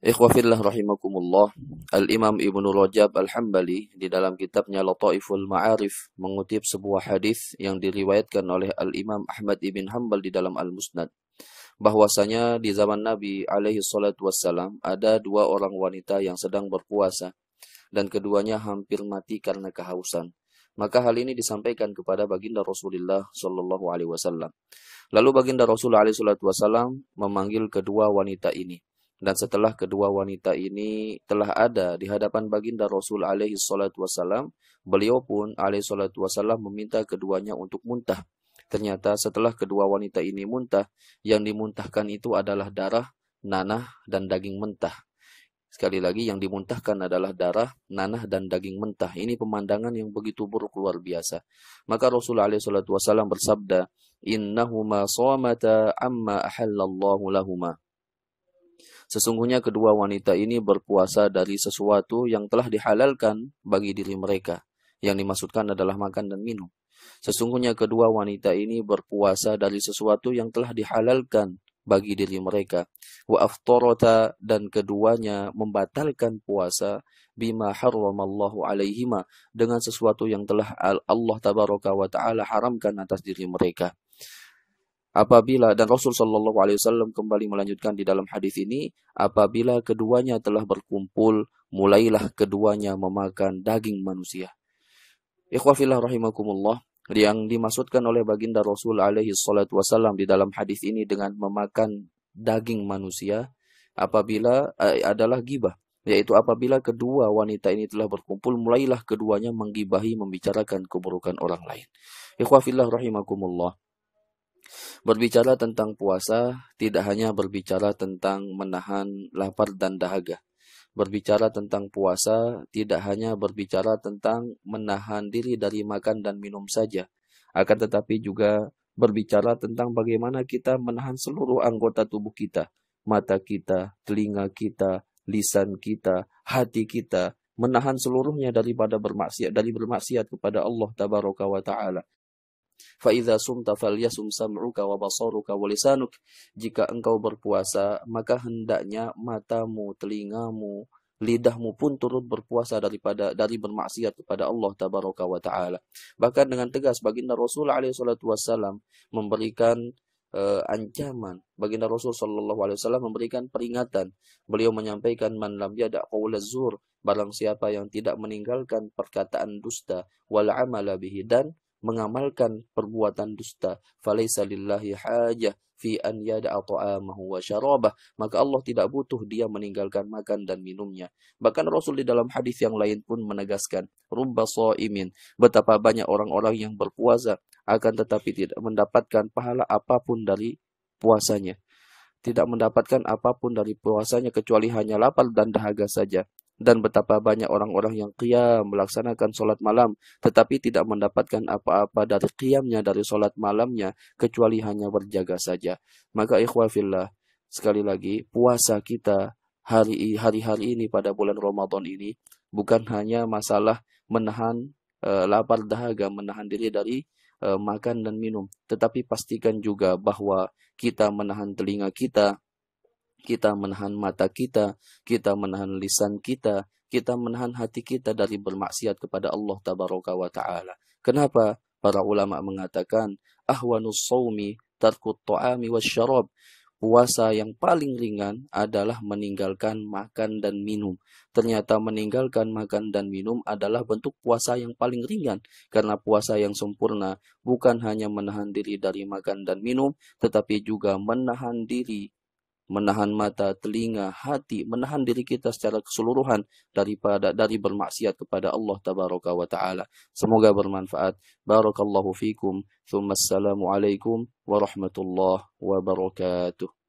Ikhwafillah rahimakumullah, Al-Imam Ibnu Rajab Al-Hambali di dalam kitabnya Lataiful Ma'arif mengutip sebuah hadis yang diriwayatkan oleh Al-Imam Ahmad Ibn Hambal di dalam Al-Musnad. Bahwasanya di zaman Nabi alaihi salatu wassalam ada dua orang wanita yang sedang berpuasa dan keduanya hampir mati karena kehausan. Maka hal ini disampaikan kepada baginda Rasulullah Shallallahu Alaihi Wasallam. Lalu baginda Rasul Alaihi Wasallam memanggil kedua wanita ini dan setelah kedua wanita ini telah ada di hadapan baginda Rasul alaihi salatu wasalam, beliau pun alaihi salatu wasalam meminta keduanya untuk muntah. Ternyata setelah kedua wanita ini muntah, yang dimuntahkan itu adalah darah, nanah, dan daging mentah. Sekali lagi yang dimuntahkan adalah darah, nanah, dan daging mentah. Ini pemandangan yang begitu buruk luar biasa. Maka Rasul alaihi Rasulullah Wasallam bersabda, Innahuma somata amma ahallallahu lahuma. Sesungguhnya kedua wanita ini berpuasa dari sesuatu yang telah dihalalkan bagi diri mereka. Yang dimaksudkan adalah makan dan minum. Sesungguhnya kedua wanita ini berpuasa dari sesuatu yang telah dihalalkan bagi diri mereka. Wa aftorota dan keduanya membatalkan puasa bima harramallahu alaihima dengan sesuatu yang telah Allah tabaraka wa taala haramkan atas diri mereka apabila dan Rasul Shallallahu Alaihi Wasallam kembali melanjutkan di dalam hadis ini apabila keduanya telah berkumpul mulailah keduanya memakan daging manusia. Ikhwafillah rahimakumullah yang dimaksudkan oleh baginda Rasul alaihi salatu wasallam di dalam hadis ini dengan memakan daging manusia apabila eh, adalah gibah yaitu apabila kedua wanita ini telah berkumpul mulailah keduanya menggibahi membicarakan keburukan orang lain. Ikhwafillah rahimakumullah Berbicara tentang puasa tidak hanya berbicara tentang menahan lapar dan dahaga. Berbicara tentang puasa tidak hanya berbicara tentang menahan diri dari makan dan minum saja, akan tetapi juga berbicara tentang bagaimana kita menahan seluruh anggota tubuh kita, mata kita, telinga kita, lisan kita, hati kita, menahan seluruhnya daripada bermaksiat dari bermaksiat kepada Allah tabaraka taala Fa sumta fal yasum sam'uka wa basaruka wa lisanuk. Jika engkau berpuasa, maka hendaknya matamu, telingamu, lidahmu pun turut berpuasa daripada dari bermaksiat kepada Allah tabaraka wa taala. Bahkan dengan tegas baginda Rasul alaihi salatu wasallam memberikan uh, ancaman. Baginda Rasul Shallallahu Alaihi Wasallam memberikan peringatan. Beliau menyampaikan man lam yada zur barang siapa yang tidak meninggalkan perkataan dusta wal amala bihi dan mengamalkan perbuatan dusta falaisa hajah fi an yada'a ta'amahu wa syarabah maka Allah tidak butuh dia meninggalkan makan dan minumnya bahkan Rasul di dalam hadis yang lain pun menegaskan rubba shaimin betapa banyak orang-orang yang berpuasa akan tetapi tidak mendapatkan pahala apapun dari puasanya tidak mendapatkan apapun dari puasanya kecuali hanya lapar dan dahaga saja dan betapa banyak orang-orang yang qiyam melaksanakan solat malam tetapi tidak mendapatkan apa-apa dari qiyamnya dari solat malamnya kecuali hanya berjaga saja maka ikhwafillah sekali lagi puasa kita hari hari-hari ini pada bulan Ramadan ini bukan hanya masalah menahan e, lapar dahaga menahan diri dari e, makan dan minum tetapi pastikan juga bahwa kita menahan telinga kita kita menahan mata kita, kita menahan lisan kita, kita menahan hati kita dari bermaksiat kepada Allah Tabaraka wa Ta'ala. Kenapa? Para ulama mengatakan, ahwanus sawmi tarkut ta'ami wasyarab. Puasa yang paling ringan adalah meninggalkan makan dan minum. Ternyata meninggalkan makan dan minum adalah bentuk puasa yang paling ringan. Karena puasa yang sempurna bukan hanya menahan diri dari makan dan minum, tetapi juga menahan diri menahan mata, telinga, hati, menahan diri kita secara keseluruhan daripada dari bermaksiat kepada Allah Tabaraka wa taala. Semoga bermanfaat. Barakallahu fikum. Thumma assalamu alaikum warahmatullahi wabarakatuh.